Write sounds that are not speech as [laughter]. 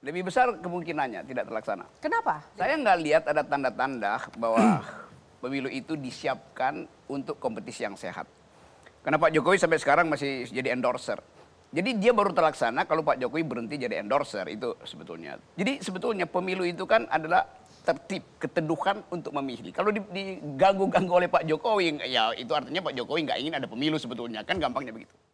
Lebih besar kemungkinannya tidak terlaksana. Kenapa? Saya nggak lihat ada tanda-tanda bahwa [clears throat] pemilu itu disiapkan untuk kompetisi yang sehat. Karena Pak Jokowi sampai sekarang masih jadi endorser. Jadi dia baru terlaksana kalau Pak Jokowi berhenti jadi endorser itu sebetulnya. Jadi sebetulnya pemilu itu kan adalah tertib, keteduhan untuk memilih. Kalau diganggu-ganggu oleh Pak Jokowi, ya itu artinya Pak Jokowi nggak ingin ada pemilu sebetulnya. Kan gampangnya begitu.